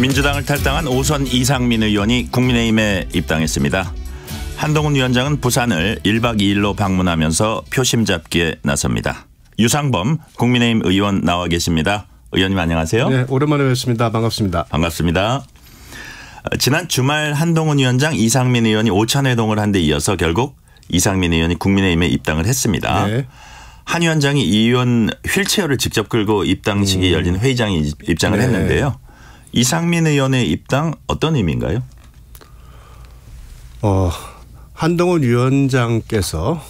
민주당을 탈당한 오선 이상민 의원이 국민의힘에 입당했습니다. 한동훈 위원장은 부산을 1박 2일로 방문하면서 표심 잡기에 나섭니다. 유상범 국민의힘 의원 나와 계십니다. 의원님 안녕하세요. 네, 오랜만에 뵙습니다. 반갑습니다. 반갑습니다. 지난 주말 한동훈 위원장 이상민 의원이 오찬 회동을 한 데 이어서 결국 이상민 의원이 국민의힘에 입당을 했습니다. 네. 한 위원장이 이 의원 휠체어를 직접 끌고 입당식이 음. 열린 회의장이 입장을 네. 했는데요. 이상민 의원의 입당 어떤 의미인가요? 어, 한동훈 위원장께서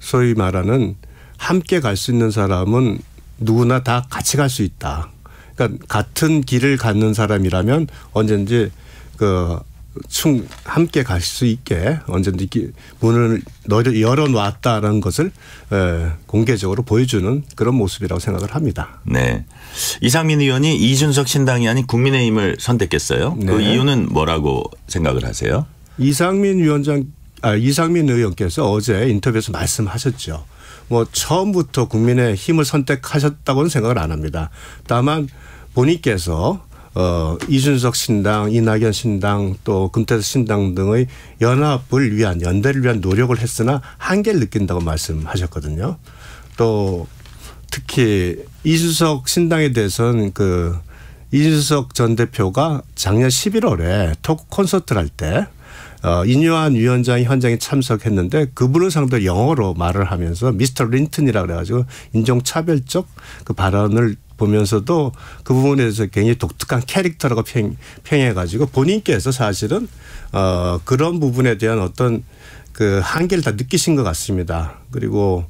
소위 말하는 함께 갈 수 있는 사람은 누구나 다 같이 갈 수 있다. 그러니까 같은 길을 갖는 사람이라면 언제든지 그충 함께 갈 수 있게 언제든지 문을 열어놨다는 것을 공개적으로 보여주는 그런 모습이라고 생각을 합니다. 네. 이상민 의원이 이준석 신당이 아닌 국민의힘을 선택했어요. 그 네. 그 이유는 뭐라고 생각을 하세요? 이상민 위원장, 아, 이상민 의원께서 어제 인터뷰에서 말씀하셨죠. 뭐 처음부터 국민의힘을 선택하셨다고는 생각을 안 합니다. 다만 본인께서 어, 이준석 신당, 이낙연 신당, 또금태수 신당 등의 연합을 위한 연대를 위한 노력을 했으나 한계를 느낀다고 말씀하셨거든요. 또 특히 이준석 신당에 대해서는 그 이준석 전 대표가 작년 11월에 토크 콘서트를 할 때 어, 인요한 위원장이 현장에 참석했는데 그분을 상대로 영어로 말을 하면서 미스터 린튼이라 그래가지고 인종차별적 그 발언을 보면서도 그 부분에 대해서 굉장히 독특한 캐릭터라고 평, 평해가지고 본인께서 사실은 어, 그런 부분에 대한 어떤 그 한계를 다 느끼신 것 같습니다. 그리고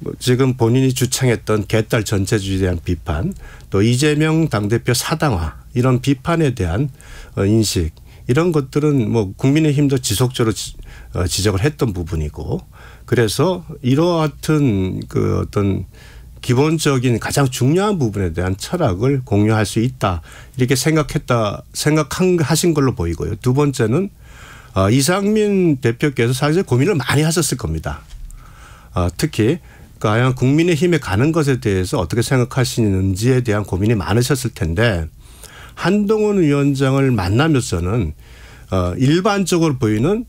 뭐 지금 본인이 주창했던 개딸 전체주의에 대한 비판 또 이재명 당대표 사당화 이런 비판에 대한 어, 인식 이런 것들은 뭐 국민의힘도 지속적으로 어, 지적을 했던 부분이고 그래서 이러한 그 어떤 기본적인 가장 중요한 부분에 대한 철학을 공유할 수 있다 이렇게 생각했다 생각한 하신 걸로 보이고요. 두 번째는 어, 이상민 대표께서 사실 고민을 많이 하셨을 겁니다. 어, 특히 과연 국민의힘에 가는 것에 대해서 어떻게 생각하시는지에 대한 고민이 많으셨을 텐데 한동훈 위원장을 만나면서는 어, 일반적으로 보이는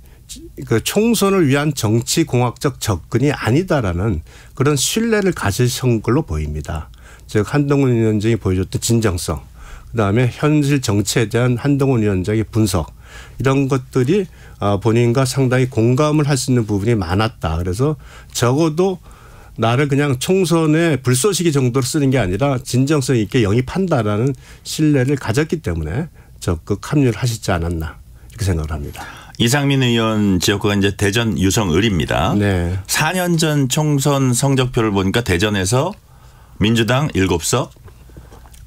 그 총선을 위한 정치 공학적 접근이 아니다라는 그런 신뢰를 가지신 걸로 보입니다. 즉 한동훈 위원장이 보여줬던 진정성, 그다음에 현실 정치에 대한 한동훈 위원장의 분석 이런 것들이 아, 본인과 상당히 공감을 할 수 있는 부분이 많았다. 그래서 적어도 나를 그냥 총선에 불쏘시기 정도로 쓰는 게 아니라 진정성 있게 영입한다라는 신뢰를 가졌기 때문에 적극 합류를 하시지 않았나 그렇게 생각을 합니다. 이상민 의원 지역구가 이제 대전 유성을입니다. 네. 4년 전 총선 성적표를 보니까 대전에서 민주당 7석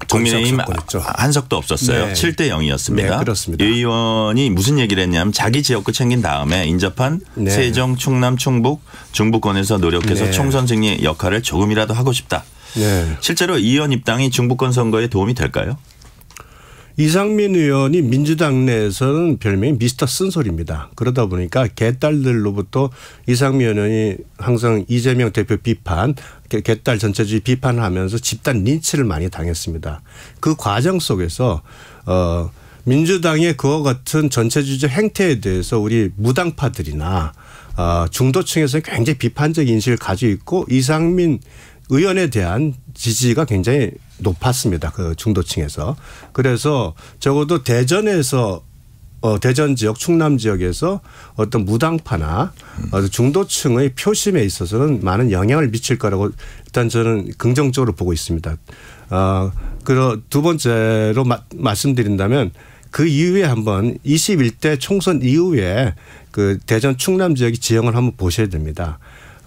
국민의힘 한석도 없었어요. 네. 7대 0이었습니다. 네, 그렇습니다. 이 의원이 무슨 얘기를 했냐면 자기 지역구 챙긴 다음에 인접한 네. 세종, 충남, 충북, 중부권에서 노력해서 네. 총선 승리 역할을 조금이라도 하고 싶다. 네. 실제로 이 의원 입당이 중부권 선거에 도움이 될까요? 이상민 의원이 민주당 내에서는 별명이 미스터 쓴소리입니다. 그러다 보니까 개딸들로부터 이상민 의원이 항상 이재명 대표 비판, 개딸 전체주의 비판을 하면서 집단 린치를 많이 당했습니다. 그 과정 속에서 어 민주당의 그와 같은 전체주의적 행태에 대해서 우리 무당파들이나 어, 중도층에서 굉장히 비판적 인식을 가지고 있고 이상민 의원에 대한 지지가 굉장히 높았습니다. 그 중도층에서. 그래서 적어도 대전에서 어, 대전 지역, 충남 지역에서 어떤 무당파나 음. 중도층의 표심에 있어서는 많은 영향을 미칠 거라고 일단 저는 긍정적으로 보고 있습니다. 어, 그러두 번째로 마, 말씀드린다면 그 이후에 한번 21대 총선 이후에 그 대전 충남 지역의 지형을 한번 보셔야 됩니다.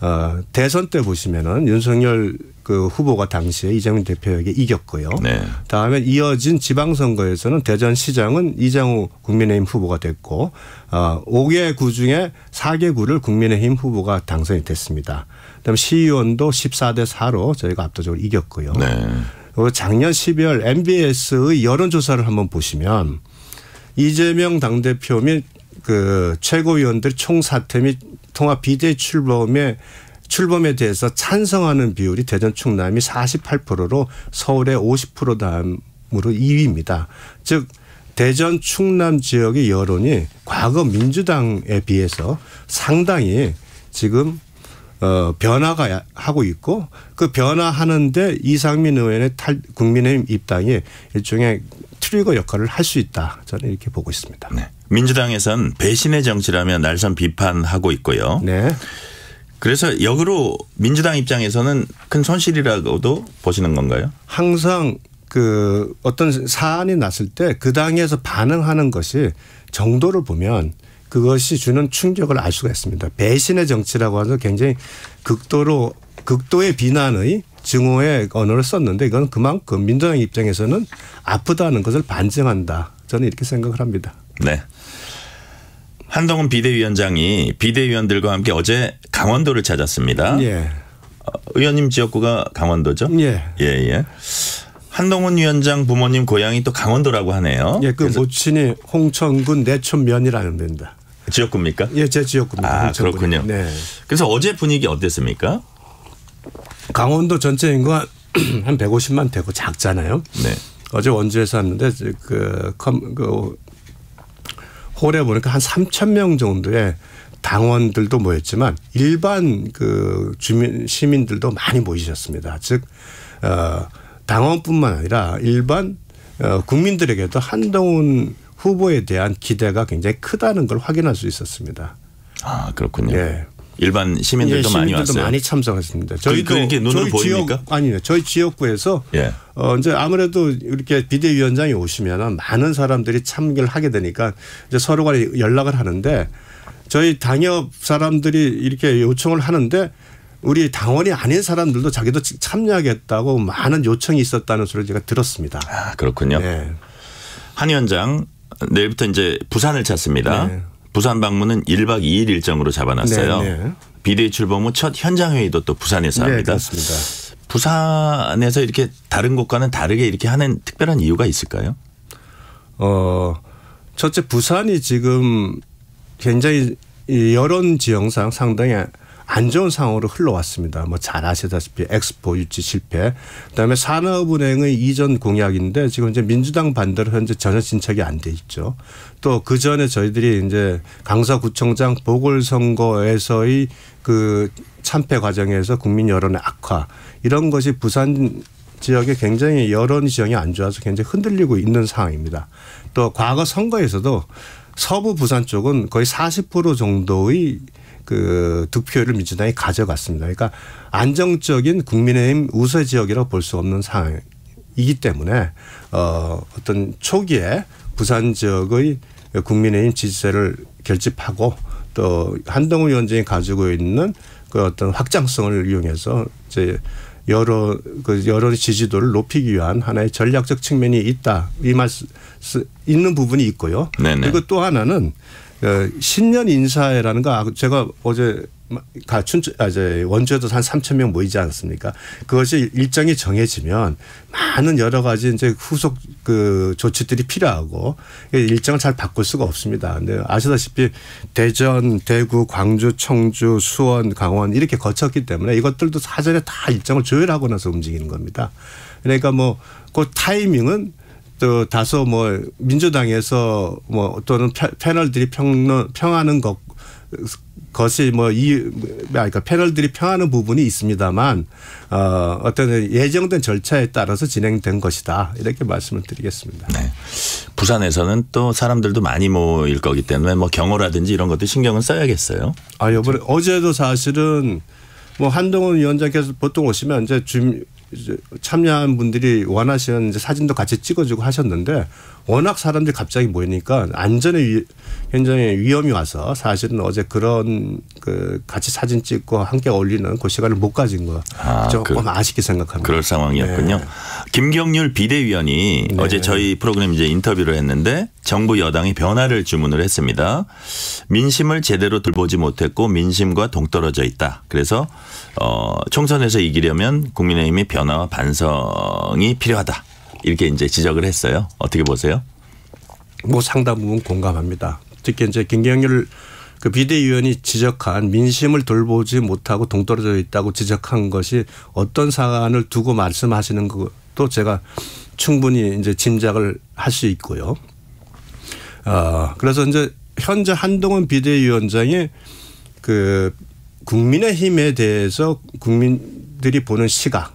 어, 대선 때 보시면은 윤석열 그 후보가 당시에 이재명 대표에게 이겼고요. 네. 다음에 이어진 지방선거에서는 대전시장은 이장우 국민의힘 후보가 됐고 어, 5개 구 중에 4개 구를 국민의힘 후보가 당선이 됐습니다. 그다음 에 시의원도 14대 4로 저희가 압도적으로 이겼고요. 네. 작년 12월 MBS의 여론조사를 한번 보시면 이재명 당대표 및그 최고위원들 총사퇴 및 통합 비대 출범에 출범에 대해서 찬성하는 비율이 대전 충남이 48%로 서울의 50% 다음으로 2위입니다. 즉 대전 충남 지역의 여론이 과거 민주당에 비해서 상당히 지금 어, 변화가 하고 있고 그 변화하는데 이상민 의원의 탈, 국민의힘 입당이 일종의 트리거 역할을 할 수 있다. 저는 이렇게 보고 있습니다. 네. 민주당에선 배신의 정치라면 날선 비판하고 있고요. 네. 그래서 역으로 민주당 입장에서는 큰 손실이라고도 보시는 건가요? 항상 그 어떤 사안이 났을 때 그 당에서 반응하는 것이 정도를 보면 그것이 주는 충격을 알 수가 있습니다. 배신의 정치라고 하는 굉장히 극도로 극도의 비난의 증오의 언어를 썼는데 이건 그만큼 민주당 입장에서는 아프다는 것을 반증한다. 저는 이렇게 생각을 합니다. 네. 한동훈 비대위원장이 비대위원들과 함께 어제 강원도를 찾았습니다. 예. 어, 의원님 지역구가 강원도죠? 예. 예, 예. 한동훈 위원장 부모님 고향이 또 강원도라고 하네요. 예, 그 모친이 홍천군 내촌면이라는 데입니다. 지역구입니까? 예, 제 지역구입니다. 아, 그렇군요. 네. 그래서 어제 분위기 어땠습니까? 강원도 전체 인구가 한 150만 되고 작잖아요. 네. 어제 원주에서 왔는데 그, 그 홀에 보니까 한 3천 명 정도의 당원들도 모였지만 일반 그 주민 시민들도 많이 모이셨습니다. 즉 어, 당원뿐만 아니라 일반 어, 국민들에게도 한동훈 후보에 대한 기대가 굉장히 크다는 걸 확인할 수 있었습니다. 아 그렇군요. 예. 일반 시민들도, 예, 시민들도 많이, 많이 참석했습니다. 그, 그 저희도 이렇게 눈으로 보입니까? 지역, 아니요, 저희 지역구에서 예. 어 이제 아무래도 이렇게 비대위원장이 오시면 많은 사람들이 참여하게 되니까 이제 서로 간에 연락을 하는데 저희 당협 사람들이 이렇게 요청을 하는데 우리 당원이 아닌 사람들도 자기도 참여하겠다고 많은 요청이 있었다는 소리를 제가 들었습니다. 아, 그렇군요. 네. 한 위원장 내일부터 이제 부산을 찾습니다. 네. 부산 방문은 1박 2일 일정으로 잡아놨어요. 네, 네. 비대위 출범 후 첫 현장 회의도 또 부산에서 네, 합니다. 네, 그렇습니다. 부산에서 이렇게 다른 곳과는 다르게 이렇게 하는 특별한 이유가 있을까요? 어, 첫째 부산이 지금 굉장히 여론 지형상 상당히 안 좋은 상황으로 흘러왔습니다. 뭐 잘 아시다시피 엑스포 유치 실패, 그다음에 산업은행의 이전 공약인데 지금 이제 민주당 반대로 현재 전혀 진척이 안 돼 있죠. 또 그 전에 저희들이 이제 강서구청장 보궐선거에서의 그 참패 과정에서 국민 여론의 악화 이런 것이 부산 지역에 굉장히 여론 지형이 안 좋아서 굉장히 흔들리고 있는 상황입니다. 또 과거 선거에서도 서부 부산 쪽은 거의 40% 정도의 그 득표율을 민주당이 가져갔습니다. 그러니까 안정적인 국민의힘 우세 지역이라고 볼 수 없는 상황이기 때문에 어 어떤 초기에 부산 지역의 국민의힘 지지세를 결집하고 또 한동훈 위원장이 가지고 있는 그 어떤 확장성을 이용해서 이제 여러 그 여러 지지도를 높이기 위한 하나의 전략적 측면이 있다 이 말씀 있는 부분이 있고요. 네네. 그리고 또 하나는 그 신년 인사회라는 거 아, 제가 어제 가춘 아 이제 원주에도 한 3천 명 모이지 않습니까? 그것이 일정이 정해지면 많은 여러 가지 이제 후속 그 조치들이 필요하고 일정을 잘 바꿀 수가 없습니다. 근데 아시다시피 대전, 대구, 광주, 청주, 수원, 강원 이렇게 거쳤기 때문에 이것들도 사전에 다 일정을 조율하고 나서 움직이는 겁니다. 그러니까 뭐 그 타이밍은 또 다소 뭐 민주당에서 뭐 또는 패널들이 평론 평하는 것 것이 뭐이 아, 그러니까 패널들이 평하는 부분이 있습니다만 어 어떤 예정된 절차에 따라서 진행된 것이다 이렇게 말씀을 드리겠습니다. 네. 부산에서는 또 사람들도 많이 모일 거기 때문에 뭐 경호라든지 이런 것도 신경은 써야겠어요. 아 이번에 어제도 사실은 뭐 한동훈 위원장께서 보통 오시면 이제 주 이제 참여한 분들이 원하시는 사진도 같이 찍어주고 하셨는데 워낙 사람들이 갑자기 모이니까 안전의 위, 현장에 위험이 와서 사실은 어제 그런 그 같이 사진 찍고 함께 어울리는 그 시간을 못 가진 거 아, 조금 그, 아쉽게 생각합니다. 그럴 상황이었군요. 네. 김경률 비대위원이 네. 어제 저희 프로그램 이제 인터뷰를 했는데 정부 여당이 변화를 주문을 했습니다. 민심을 제대로 돌보지 못했고 민심과 동떨어져 있다. 그래서 어, 총선에서 이기려면 국민의힘이 변화와 반성이 필요하다. 이렇게 이제 지적을 했어요. 어떻게 보세요? 뭐 상당 부분 공감합니다. 특히 이제 김경률 그 비대위원이 지적한 민심을 돌보지 못하고 동떨어져 있다고 지적한 것이 어떤 사안을 두고 말씀하시는 것도 제가 충분히 이제 짐작을 할 수 있고요. 어, 그래서 이제 현재 한동훈 비대위원장이 그 국민의힘에 대해서 국민들이 보는 시각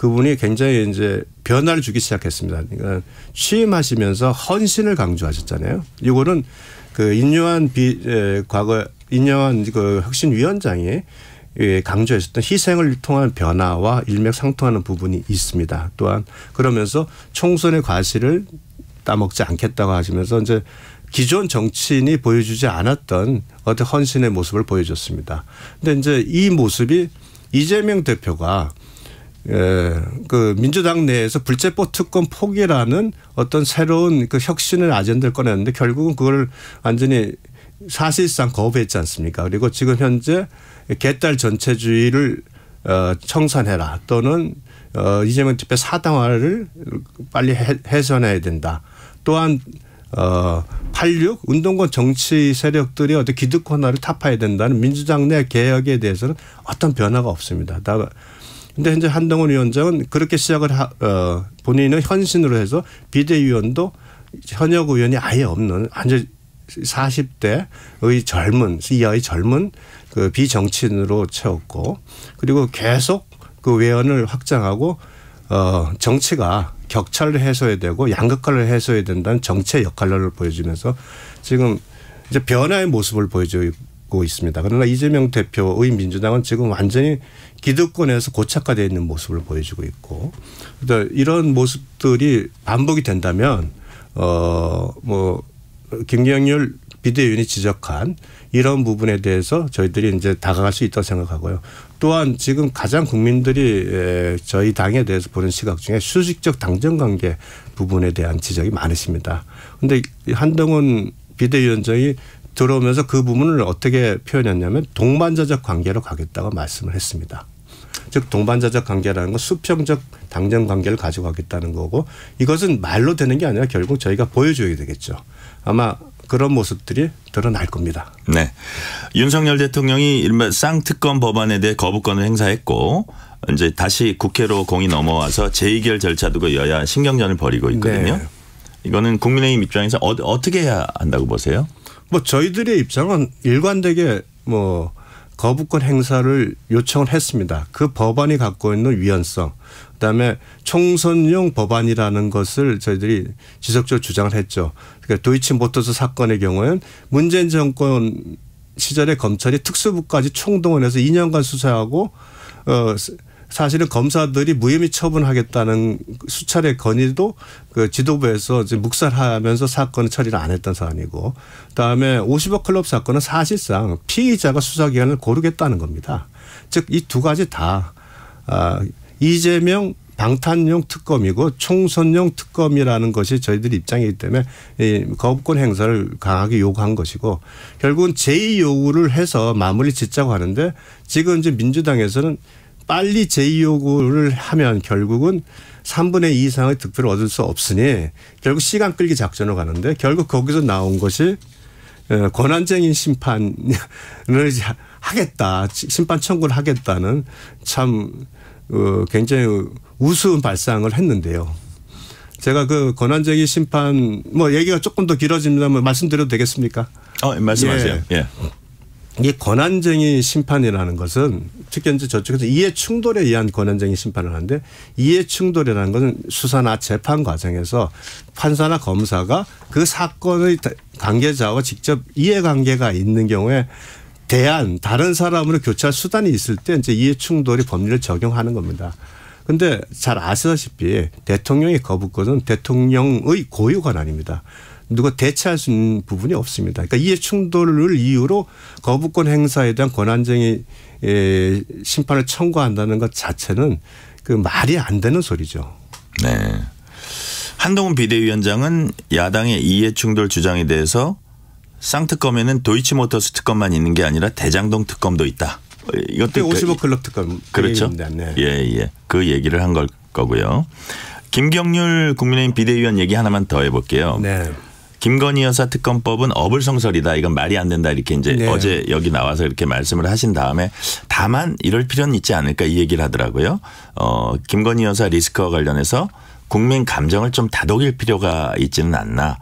그분이 굉장히 이제 변화를 주기 시작했습니다. 그러니까 취임하시면서 헌신을 강조하셨잖아요. 이거는 그 인요한 비 에, 과거 인요한 그 혁신위원장이 예, 강조했었던 희생을 통한 변화와 일맥상통하는 부분이 있습니다. 또한 그러면서 총선의 과실을 따먹지 않겠다고 하시면서 이제 기존 정치인이 보여주지 않았던 어떤 헌신의 모습을 보여줬습니다. 근데 이제 이 모습이 이재명 대표가 예, 그 민주당 내에서 불체포 특권 포기라는 어떤 새로운 그 혁신을 아젠다를 꺼냈는데 결국은 그걸 완전히 사실상 거부했지 않습니까? 그리고 지금 현재 개딸 전체주의를 어, 청산해라 또는 어, 이재명 집회 사당화를 빨리 해, 해선해야 된다. 또한 어, 86 운동권 정치 세력들이 어떤 기득권화를 타파해야 된다는 민주당 내 개혁에 대해서는 어떤 변화가 없습니다. 다 근데 현재 한동훈 위원장은 그렇게 시작을 하, 어, 본인은 현신으로 해서 비대위원도 현역 의원이 아예 없는 완전 40대의 젊은 이하의 젊은 그 비정치인으로 채웠고 그리고 계속 그 외연을 확장하고 어 정치가 격차를 해소해야 되고 양극화를 해소해야 된다는 정치의 역할을 보여주면서 지금 이제 변화의 모습을 보여주고 갖고 있습니다. 그러나 이재명 대표의 민주당은 지금 완전히 기득권에서 고착화되어 있는 모습을 보여주고 있고 그러니까 이런 모습들이 반복이 된다면 어뭐 김경률 비대위원이 지적한 이런 부분에 대해서 저희들이 이제 다가갈 수 있다고 생각하고요. 또한 지금 가장 국민들이 저희 당에 대해서 보는 시각 중에 수직적 당정관계 부분에 대한 지적이 많으십니다. 근데 한동훈 비대위원장이 들어오면서 그 부분을 어떻게 표현했냐면 동반자적 관계로 가겠다고 말씀을 했습니다. 즉 동반자적 관계라는 건 수평적 당정 관계를 가져가겠다는 거고 이것은 말로 되는 게 아니라 결국 저희가 보여줘야 되겠죠. 아마 그런 모습들이 드러날 겁니다. 네. 윤석열 대통령이 일른 쌍특검 법안에 대해 거부권을 행사했고 이제 다시 국회로 공이 넘어와서 재의결 절차 두고 그 여야 신경전을 벌이고 있거든요. 네. 이거는 국민의힘 입장에서 어, 어떻게 해야 한다고 보세요? 뭐 저희들의 입장은 일관되게 뭐 거부권 행사를 요청을 했습니다. 그 법안이 갖고 있는 위헌성, 그다음에 총선용 법안이라는 것을 저희들이 지속적으로 주장을 했죠. 그러니까 도이치모터스 사건의 경우에는 문재인 정권 시절에 검찰이 특수부까지 총동원해서 2년간 수사하고 어 사실은 검사들이 무혐의 처분하겠다는 수차례 건의도 그 지도부에서 묵살하면서 사건을 처리를 안 했던 사안이고 그다음에 50억 클럽 사건은 사실상 피의자가 수사기관을 고르겠다는 겁니다. 즉 이 두 가지 다 아, 이재명 방탄용 특검이고 총선용 특검이라는 것이 저희들 입장이기 때문에 이 거부권 행사를 강하게 요구한 것이고 결국은 제의 요구를 해서 마무리 짓자고 하는데 지금 이제 민주당에서는 빨리 제이요구를 하면 결국은 3분의 2 이상의 득표를 얻을 수 없으니 결국 시간 끌기 작전으로 가는데 결국 거기서 나온 것이 권한쟁인 심판을 하겠다. 심판 청구를 하겠다는 참 어, 굉장히 우스운 발상을 했는데요. 제가 그권한쟁인 심판 뭐 얘기가 조금 더 길어집니다만 말씀드려도 되겠습니까? 어, 예, 말씀하세요. 예. 예. 이게 권한쟁의 심판이라는 것은 특히 이제 저쪽에서 이해 충돌에 의한 권한쟁의 심판을 하는데 이해 충돌이라는 것은 수사나 재판 과정에서 판사나 검사가 그 사건의 관계자와 직접 이해관계가 있는 경우에 대한 다른 사람으로 교차 수단이 있을 때 이제 이해 충돌이 법률을 적용하는 겁니다. 근데 잘 아시다시피 대통령의 거부권은 대통령의 고유 권한입니다. 누가 대체할 수 있는 부분이 없습니다. 그러니까 이해 충돌을 이유로 거부권 행사에 대한 권한쟁의 심판을 청구한다는 것 자체는 그 말이 안 되는 소리죠. 네. 한동훈 비대위원장은 야당의 이해 충돌 주장에 대해서 쌍특검에는 도이치모터스 특검만 있는 게 아니라 대장동 특검도 있다. 이것도 55 그 클럽 특검 그렇죠. 네. 예, 예. 그 얘기를 한 걸 거고요. 김경률 국민의힘 비대위원 얘기 하나만 더 해볼게요. 네. 김건희 여사 특검법은 어불성설이다. 이건 말이 안 된다. 이렇게 이제 네. 어제 여기 나와서 이렇게 말씀을 하신 다음에 다만 이럴 필요는 있지 않을까 이 얘기를 하더라고요. 어, 김건희 여사 리스크와 관련해서 국민 감정을 좀 다독일 필요가 있지는 않나.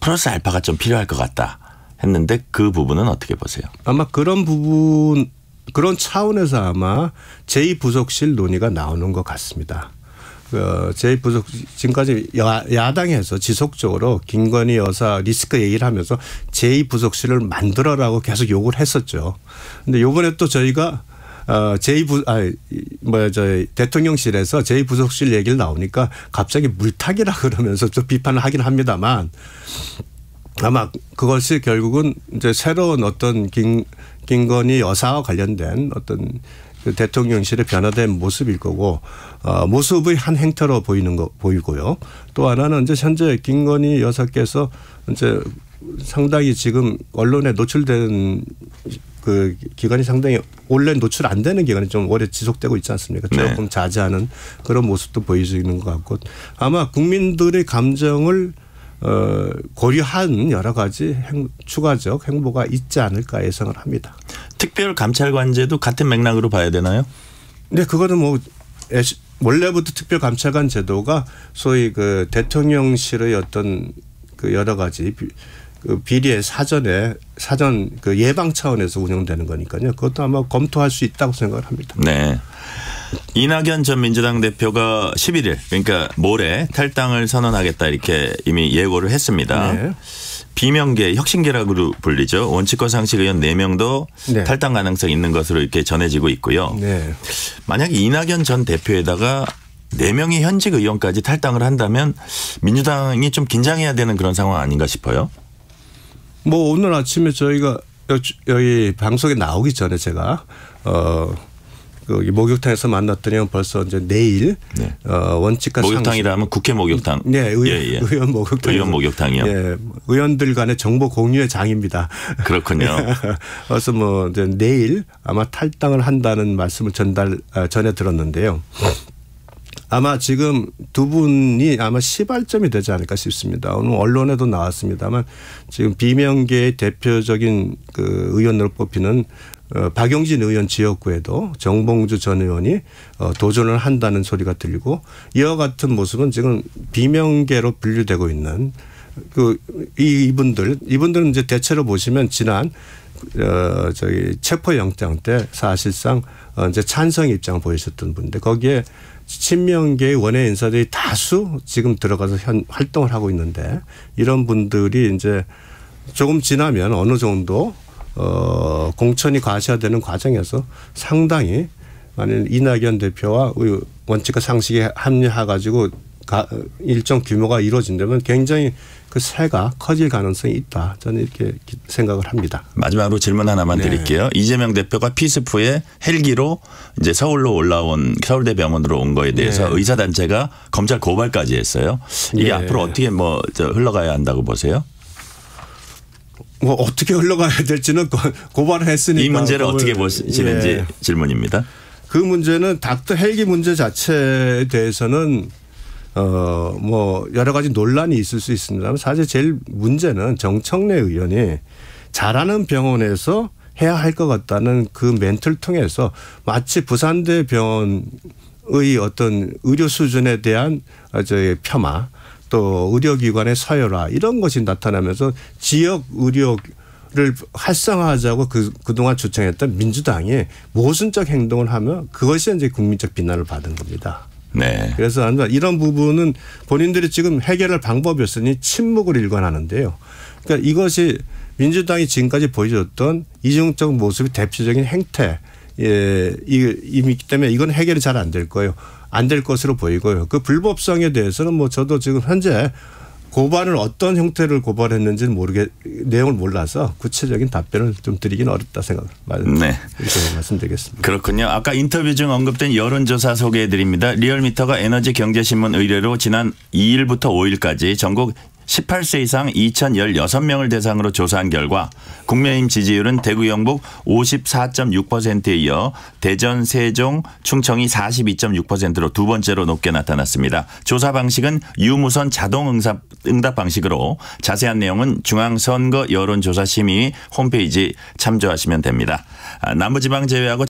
플러스 알파가 좀 필요할 것 같다. 했는데 그 부분은 어떻게 보세요? 아마 그런 부분 그런 차원에서 아마 제2부속실 논의가 나오는 것 같습니다. 그 어, 제2부속 지금까지 야, 당에서 지속적으로 김건희 여사 리스크 얘기를 하면서 제2부속실을 만들어라고 계속 요구를 했었죠. 근데 요번에 또 저희가 어, 제2부, 아, 뭐야, 저 대통령실에서 제2부속실 얘기를 나오니까 갑자기 물타기라 그러면서 좀 비판을 하긴 합니다만 아마 그것이 결국은 이제 새로운 어떤 김, 김건희 여사와 관련된 어떤 그 대통령실의 변화된 모습일 거고 어, 모습의 한 행태로 보이는 거 보이고요. 또 하나는 이제 현재 김건희 여사께서 이제 상당히 지금 언론에 노출된 그 기간이 상당히 원래 노출 안 되는 기간이 좀 오래 지속되고 있지 않습니까? 네. 조금 네. 자제하는 그런 모습도 보이시는 것 같고 아마 국민들의 감정을 어, 고려한 여러 가지 행, 추가적 행보가 있지 않을까 예상을 합니다. 특별 감찰관제도 같은 맥락으로 봐야 되나요? 네, 그거는 뭐 원래부터 특별 감찰관 제도가 소위 그 대통령실의 어떤 그 여러 가지 그 비리의 사전에 사전 그 예방 차원에서 운영되는 거니까요. 그것도 아마 검토할 수 있다고 생각을 합니다. 네. 이낙연 전 민주당 대표가 11일 그러니까 모레 탈당을 선언하겠다 이렇게 이미 예고를 했습니다. 네. 비명계 혁신계라고 불리죠. 원칙과 상식 의원 4명도 네. 탈당 가능성이 있는 것으로 이렇게 전해지고 있고요. 네. 만약 에 이낙연 전 대표에다가 4명의 현직 의원까지 탈당을 한다면 민주당이 좀 긴장해야 되는 그런 상황 아닌가 싶어요. 뭐 오늘 아침에 저희가 여기 방송에 나오기 전에 제가 어그 목욕탕에서 만났더니 벌써 이제 내일 네. 어, 원칙과 목욕탕이라 하면 국회 목욕탕. 네, 의원, 예, 예. 의원 목욕탕. 의원 목욕탕이요. 예, 의원들 간의 정보 공유의 장입니다. 그렇군요. 그래서 뭐 이제 내일 아마 탈당을 한다는 말씀을 전달 아, 전해 들었는데요. 아마 지금 두 분이 아마 시발점이 되지 않을까 싶습니다. 오늘 언론에도 나왔습니다만 지금 비명계의 대표적인 그 의원으로 뽑히는 어, 박영진 의원 지역구에도 정봉주 전 의원이 어, 도전을 한다는 소리가 들리고 이와 같은 모습은 지금 비명계로 분류되고 있는 그 이, 분들 이분들은 이제 대체로 보시면 지난 어, 저기 체포영장 때 사실상 어, 이제 찬성 입장 보이셨던 분들 거기에 친명계의 원외 인사들이 다수 지금 들어가서 현 활동을 하고 있는데 이런 분들이 이제 조금 지나면 어느 정도 어, 공천이 과시화되는 과정에서 상당히 만일 이낙연 대표와 원칙과 상식에 합류화 가지고 일정 규모가 이루어진다면 굉장히 그 세가 커질 가능성이 있다. 저는 이렇게 생각을 합니다. 마지막으로 질문 하나만 네. 드릴게요. 이재명 대표가 피스프의 헬기로 이제 서울로 올라온 서울대병원으로 온 거에 대해서 네. 의사단체가 검찰 고발까지 했어요. 이게 네. 앞으로 어떻게 뭐 흘러가야 한다고 보세요? 뭐 어떻게 흘러가야 될지는 고발을 했으니까 이 문제를 어떻게 보시는지 예. 질문입니다. 그 문제는 닥터 헬기 문제 자체에 대해서는 어 뭐 여러 가지 논란이 있을 수 있습니다만 사실 제일 문제는 정청래 의원이 잘하는 병원에서 해야 할 것 같다는 그 멘트를 통해서 마치 부산대 병원의 어떤 의료 수준에 대한 저의 폄하 또 의료기관의 서열화 이런 것이 나타나면서 지역 의료 를 활성화하자고 그 그동안 주창했던 민주당이 모순적 행동을 하면 그것이 이제 국민적 비난을 받은 겁니다. 네. 그래서 이런 부분은 본인들이 지금 해결할 방법이었으니 침묵을 일관하는데요. 그러니까 이것이 민주당이 지금까지 보여줬던 이중적 모습이 대표적인 행태 예, 이, 이미 있기 때문에 이건 해결이 잘 안 될 거예요. 안될 것으로 보이고요. 그 불법성에 대해서는 뭐 저도 지금 현재 고발을 어떤 형태를 고발했는지는 모르게 내용을 몰라서 구체적인 답변을 좀 드리긴 어렵다 생각을 네. 이렇게 말씀드리겠습니다. 그렇군요. 아까 인터뷰 중 언급된 여론조사 소개해드립니다. 리얼미터가 에너지 경제신문 의뢰로 지난 2일부터 5일까지 전국 18세 이상 2,016명을 대상으로 조사한 결과 국민의힘 지지율은 대구 영북 54.6%에 이어 대전, 세종, 충청이 42.6%로 두 번째로 높게 나타났습니다. 조사 방식은 유무선 자동 응답, 응답 방식으로 자세한 내용은 중앙선거 여론조사심의 홈페이지 참조하시면 됩니다. 아, 남부지방 제외하고